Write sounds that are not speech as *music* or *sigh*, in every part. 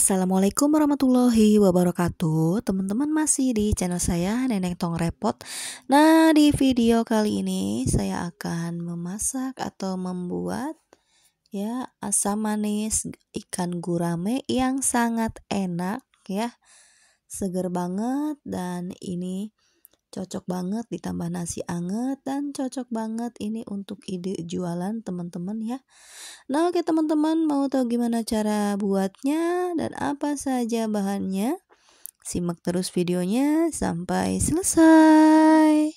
Assalamualaikum warahmatullahi wabarakatuh Teman-teman masih di channel saya Neneng Tong Repot Nah di video kali ini saya akan memasak atau membuat ya asam manis ikan gurame yang sangat enak ya Seger banget dan ini cocok banget ditambah nasi anget dan cocok banget ini untuk ide jualan teman-teman ya nah oke teman-teman mau tahu gimana cara buatnya dan apa saja bahannya simak terus videonya sampai selesai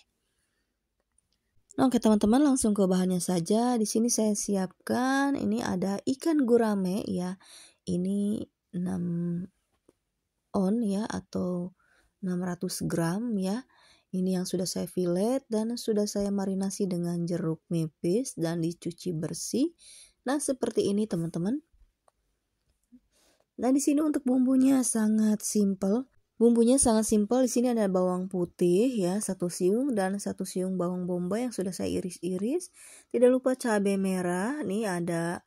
Nah, oke teman-teman langsung ke bahannya saja. Di sini saya siapkan ini ada ikan gurame ya. Ini 6 on ya atau 600 gram ya. Ini yang sudah saya fillet dan sudah saya marinasi dengan jeruk nipis dan dicuci bersih. Nah, seperti ini teman-teman. Nah, di sini untuk bumbunya sangat simple. Bumbunya sangat simpel. Di sini ada bawang putih ya, satu siung dan satu siung bawang bombay yang sudah saya iris-iris. Tidak lupa cabai merah. Nih ada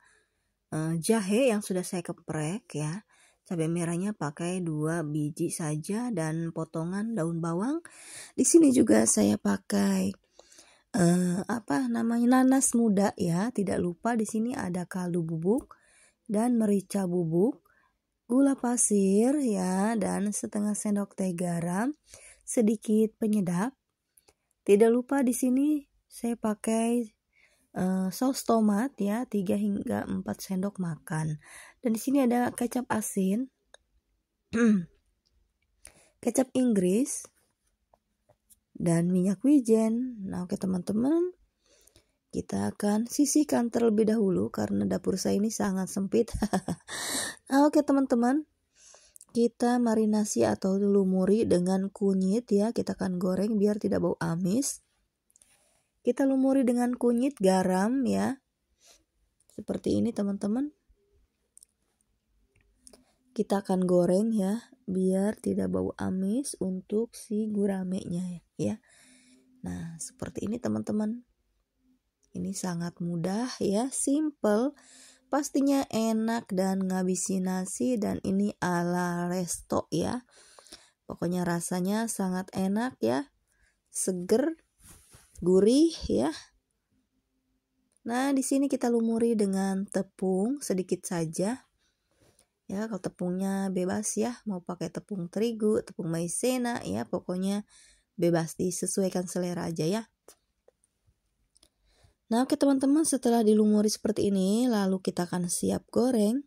uh, jahe yang sudah saya keprek ya. Cabai merahnya pakai dua biji saja dan potongan daun bawang. Di sini juga saya pakai eh, apa namanya nanas muda ya. Tidak lupa di sini ada kaldu bubuk dan merica bubuk, gula pasir ya dan setengah sendok teh garam, sedikit penyedap. Tidak lupa di sini saya pakai uh, saus tomat ya 3 hingga 4 sendok makan dan di sini ada kecap asin, *clears throat* kecap Inggris, dan minyak wijen. Nah, oke teman-teman, kita akan sisihkan terlebih dahulu karena dapur saya ini sangat sempit. *laughs* nah, oke teman-teman, kita marinasi atau lumuri dengan kunyit ya. Kita akan goreng biar tidak bau amis. Kita lumuri dengan kunyit, garam ya. Seperti ini teman-teman kita akan goreng ya biar tidak bau amis untuk si guramenya ya, ya. Nah, seperti ini teman-teman. Ini sangat mudah ya, simple. Pastinya enak dan ngabisin nasi dan ini ala resto ya. Pokoknya rasanya sangat enak ya. Seger, gurih ya. Nah, di sini kita lumuri dengan tepung sedikit saja ya kalau tepungnya bebas ya mau pakai tepung terigu tepung maizena ya pokoknya bebas disesuaikan selera aja ya nah oke teman-teman setelah dilumuri seperti ini lalu kita akan siap goreng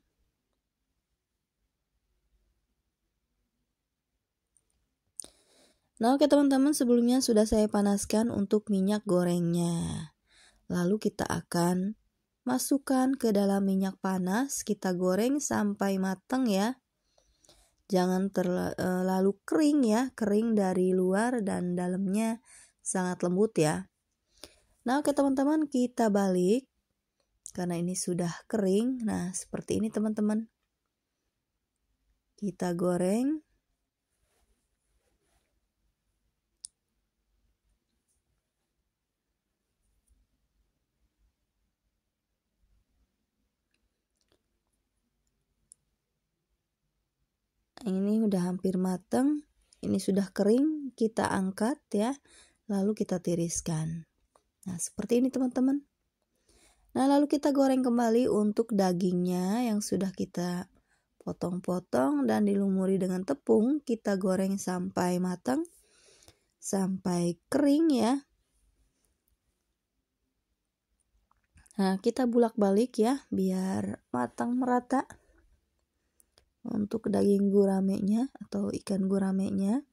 Nah oke teman-teman sebelumnya sudah saya panaskan untuk minyak gorengnya Lalu kita akan Masukkan ke dalam minyak panas, kita goreng sampai matang ya. Jangan terlalu e, kering ya, kering dari luar dan dalamnya sangat lembut ya. Nah, oke teman-teman, kita balik karena ini sudah kering. Nah, seperti ini teman-teman. Kita goreng ini udah hampir mateng ini sudah kering kita angkat ya lalu kita tiriskan nah seperti ini teman-teman nah lalu kita goreng kembali untuk dagingnya yang sudah kita potong-potong dan dilumuri dengan tepung kita goreng sampai matang sampai kering ya Nah, kita bulak-balik ya biar matang merata untuk daging guramenya atau ikan guramenya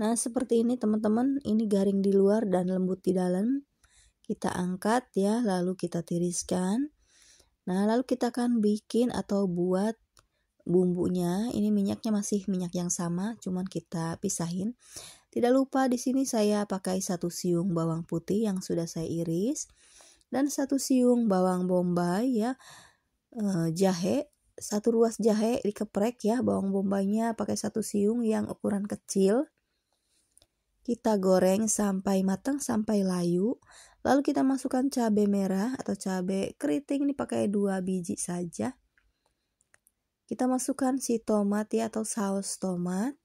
Nah, seperti ini teman-teman, ini garing di luar dan lembut di dalam. Kita angkat ya, lalu kita tiriskan. Nah, lalu kita akan bikin atau buat bumbunya. Ini minyaknya masih minyak yang sama, cuman kita pisahin. Tidak lupa di sini saya pakai satu siung bawang putih yang sudah saya iris dan satu siung bawang bombay ya e, jahe satu ruas jahe dikeprek ya bawang bombaynya pakai satu siung yang ukuran kecil kita goreng sampai matang sampai layu lalu kita masukkan cabai merah atau cabai keriting ini pakai dua biji saja kita masukkan si tomat ya atau saus tomat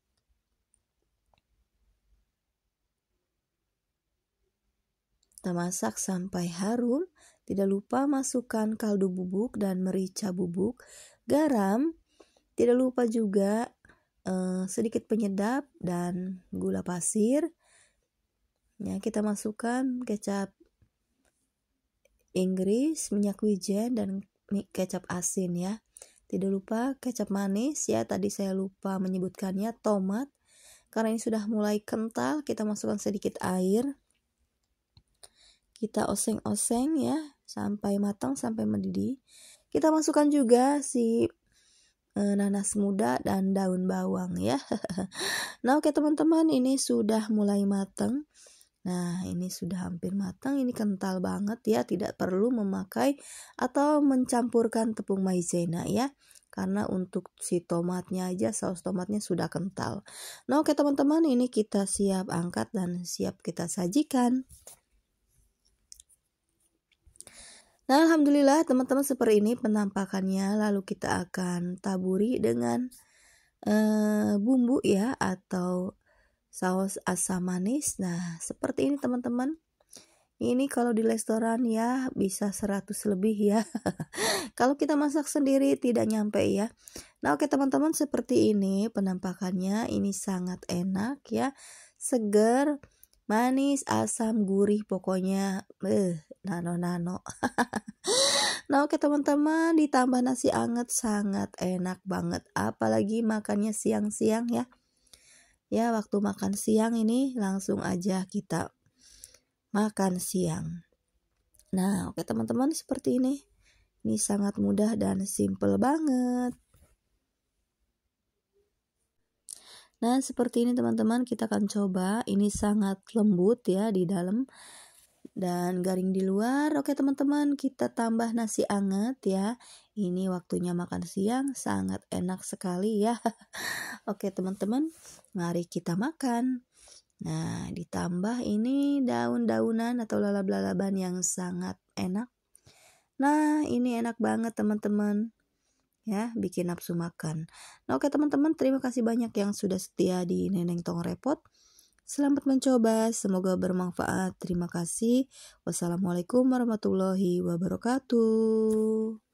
Setelah masak sampai harum, tidak lupa masukkan kaldu bubuk dan merica bubuk, garam, tidak lupa juga eh, sedikit penyedap dan gula pasir. Ya, kita masukkan kecap Inggris, minyak wijen dan kecap asin ya. Tidak lupa kecap manis ya, tadi saya lupa menyebutkannya tomat. Karena ini sudah mulai kental, kita masukkan sedikit air kita oseng-oseng ya sampai matang sampai mendidih. Kita masukkan juga si eh, nanas muda dan daun bawang ya. *laughs* nah, oke teman-teman, ini sudah mulai matang. Nah, ini sudah hampir matang, ini kental banget ya, tidak perlu memakai atau mencampurkan tepung maizena ya. Karena untuk si tomatnya aja saus tomatnya sudah kental. Nah, oke teman-teman, ini kita siap angkat dan siap kita sajikan. Nah, alhamdulillah teman-teman seperti ini penampakannya. Lalu kita akan taburi dengan uh, bumbu ya atau saus asam manis. Nah, seperti ini teman-teman. Ini kalau di restoran ya bisa 100 lebih ya. *laughs* kalau kita masak sendiri tidak nyampe ya. Nah, oke teman-teman seperti ini penampakannya. Ini sangat enak ya. Seger, manis, asam, gurih pokoknya. Eh, nano nano *laughs* nah oke teman-teman ditambah nasi anget sangat enak banget apalagi makannya siang-siang ya ya waktu makan siang ini langsung aja kita makan siang nah oke teman-teman seperti ini ini sangat mudah dan simple banget Nah, seperti ini teman-teman, kita akan coba. Ini sangat lembut ya di dalam dan garing di luar. Oke teman-teman, kita tambah nasi anget ya. Ini waktunya makan siang, sangat enak sekali ya. *laughs* Oke teman-teman, mari kita makan. Nah, ditambah ini daun-daunan atau lalab lalaban yang sangat enak. Nah, ini enak banget teman-teman. Ya, bikin nafsu makan. Nah, oke teman-teman, terima kasih banyak yang sudah setia di Neneng Tong Repot. Selamat mencoba, semoga bermanfaat. Terima kasih. Wassalamualaikum warahmatullahi wabarakatuh.